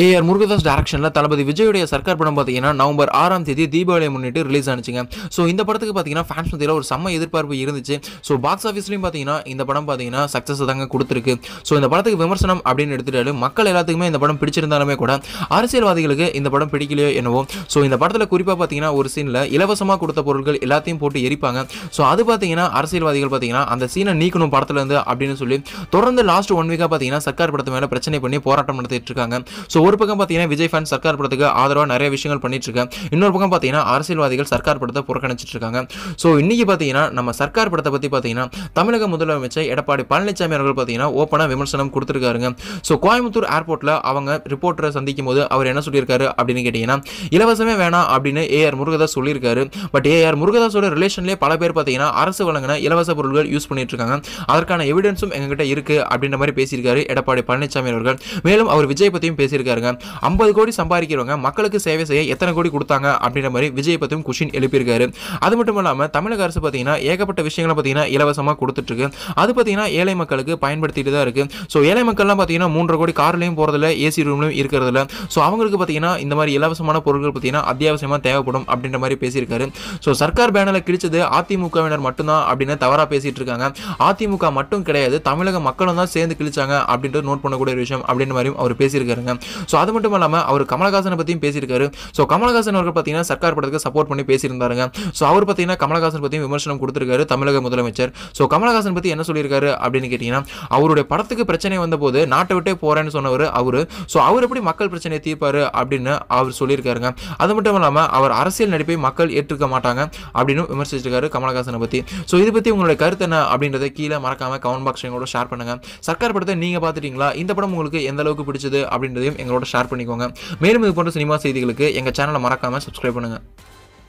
AR Murugadoss டேரக்ஷனில் தளபதி விஜயுடைய சர்க்கார் படம் பார்த்தீங்கன்னா நவம்பர் ஆறாம் தேதி தீபாவளியை முன்னிட்டு ரிலீஸ் ஆனிச்சுங்க ஸோ இந்த படத்துக்கு பார்த்தீங்கன்னா ஃபேன்ஸ் மத்தியில் ஒரு செம்ம எதிர்பார்ப்பு இருந்துச்சு ஸோ பாக்ஸ் ஆஃபீஸ்லையும் பார்த்தீங்கன்னா இந்த படம் பார்த்தீங்கன்னா சக்ஸஸ் தாங்க கொடுத்துருக்கு ஸோ இந்த படத்துக்கு விமர்சனம் அப்படின்னு எடுத்துட்டாலும் மக்கள் எல்லாத்துக்குமே இந்த படம் பிடிச்சிருந்தாலுமே கூட அரசியல்வாதிகளுக்கு இந்த படம் பிடிக்கலையோ என்னவோ ஸோ இந்த படத்தில் குறிப்பாக பார்த்தீங்கன்னா ஒரு சீனில் இலவசமாக கொடுத்த பொருட்கள் எல்லாத்தையும் போட்டு எரிப்பாங்க ஸோ அது பார்த்தீங்கன்னா அரசியல்வாதிகள் பார்த்தீங்கன்னா அந்த சீனை நீக்கணும் படத்துலேருந்து அப்படின்னு சொல்லி தொடர்ந்து லாஸ்ட் ஒன் வீக்காக பார்த்தீங்கன்னா சர்க்கார் படத்து மேலே பிரச்சனை பண்ணி போராட்டம் நடத்திட்டு இருக்காங்க ஸோ ஒரு பக்கம் பார்த்தீங்கன்னா விஜய் ஃபேன் சர்க்கார் படத்துக்கு ஆதரவாக நிறைய விஷயங்கள் பண்ணிட்டு இருக்காங்க இன்னொரு பக்கம் பார்த்தீங்கன்னா அரசியல்வாதிகள் சர்க்கார் படத்தை புறக்கணிச்சிட்டு இருக்காங்க ஸோ இன்னைக்கு பார்த்தீங்கன்னா நம்ம சர்க்கார் படத்தை பற்றி பார்த்தீங்கன்னா தமிழக முதலமைச்சர் எடப்பாடி பழனிசாமி அவர்கள் பார்த்தீங்கன்னா ஓப்பனாக விமர்சனம் கொடுத்துருக்காருங்க ஸோ கோயம்புத்தூர் ஏர்போர்ட்டில் அவங்க ரிப்போர்ட்டரை சந்திக்கும் போது அவர் என்ன சொல்லியிருக்காரு அப்படின்னு கேட்டிங்கன்னா இலவசமே வேணாம் அப்படின்னு ஏஆர் முருகதாஸ் சொல்லியிருக்காரு பட் ஏஆர் முருகதாஸோட ரிலேஷன்லேயே பல பேர் பார்த்தீங்கன்னா அரசு வழங்கின இலவச பொருட்கள் யூஸ் பண்ணிட்டு இருக்காங்க அதற்கான எவிடன்ஸும் எங்ககிட்ட இருக்குது அப்படின்ற மாதிரி பேசியிருக்காரு எடப்பாடி பழனிசாமி அவர்கள் மேலும் அவர் விஜய் பற்றியும் பேசியிருக்காரு சொல்லியிருக்காருங்க ஐம்பது கோடி சம்பாதிக்கிறவங்க மக்களுக்கு சேவை செய்ய எத்தனை கோடி கொடுத்தாங்க அப்படின்ற மாதிரி விஜய் பற்றியும் குஷின் எழுப்பியிருக்காரு அது மட்டும் இல்லாமல் தமிழக அரசு பார்த்தீங்கன்னா ஏகப்பட்ட விஷயங்களை பார்த்தீங்கன்னா இலவசமாக கொடுத்துட்ருக்கு அது பார்த்தீங்கன்னா ஏழை மக்களுக்கு பயன்படுத்திட்டு தான் இருக்குது ஸோ ஏழை மக்கள்லாம் பார்த்தீங்கன்னா மூன்றரை கோடி கார்லையும் போகிறதில்ல ஏசி ரூம்லையும் இருக்கிறதில்ல ஸோ அவங்களுக்கு பார்த்தீங்கன்னா இந்த மாதிரி இலவசமான பொருட்கள் பார்த்தீங்கன்னா அத்தியாவசியமாக தேவைப்படும் அப்படின்ற மாதிரி பேசியிருக்காரு ஸோ சர்க்கார் பேனரில் கிழிச்சது அதிமுகவினர் மட்டும்தான் அப்படின்னு தவறாக பேசிட்டு இருக்காங்க அதிமுக மட்டும் கிடையாது தமிழக மக்களும் தான் சேர்ந்து கிழிச்சாங்க அப்படின்றது நோட் பண்ணக்கூடிய விஷயம் அப்படின்ற மாதிரியும் அவர் பேசியிருக்காருங்க ஸோ அது மட்டும் இல்லாமல் அவர் கமலஹாசனை பற்றியும் பேசியிருக்காரு ஸோ கமலஹாசன் அவர்கள் பார்த்தீங்கன்னா சர்க்கார் படத்துக்கு சப்போர்ட் பண்ணி பேசியிருந்தாருங்க ஸோ அவர் பார்த்தீங்கன்னா கமலஹாசன் பற்றியும் விமர்சனம் கொடுத்துருக்காரு தமிழக முதலமைச்சர் ஸோ கமலஹாசன் பற்றி என்ன சொல்லியிருக்காரு அப்படின்னு கேட்டிங்கன்னா அவருடைய படத்துக்கு பிரச்சனை வந்தபோது நாட்டை விட்டே போகிறேன்னு சொன்னவர் அவர் ஸோ அவர் எப்படி மக்கள் பிரச்சனையை தீர்ப்பார் அப்படின்னு அவர் சொல்லியிருக்காருங்க அது மட்டும் இல்லாமல் அவர் அரசியல் நடிப்பை மக்கள் ஏற்றுக்க மாட்டாங்க அப்படின்னு விமர்சிச்சிருக்காரு கமலஹாசனை பற்றி ஸோ இது பற்றி உங்களுடைய கருத்து என்ன அப்படின்றத கீழே மறக்காமல் கமெண்ட் பாக்ஸ் எங்களோட ஷேர் பண்ணுங்கள் சர்க்கார் படத்தை நீங்கள் பார்த்துட்டீங்களா இந்த படம் உங்களுக்கு எந்த அளவுக்கு பிடிச்சது அப்படின்றதையும் எங்களோட ஷேர் பண்ணிக்கோங்க மேலும் இது போன்ற சினிமா செய்திகளுக்கு எங்கள் சேனலை மறக்காமல் சப்ஸ்கிரைப் பண்ணுங்கள்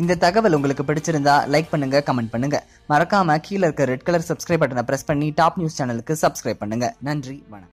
இந்த தகவல் உங்களுக்கு பிடிச்சிருந்தா லைக் பண்ணுங்க கமெண்ட் பண்ணுங்க மறக்காம கீழே இருக்க ரெட் கலர் சப்ஸ்கிரைப் பட்டனை பிரஸ் பண்ணி டாப் நியூஸ் சேனலுக்கு சப்ஸ்கிரைப் பண்ணுங்க நன்றி வணக்கம்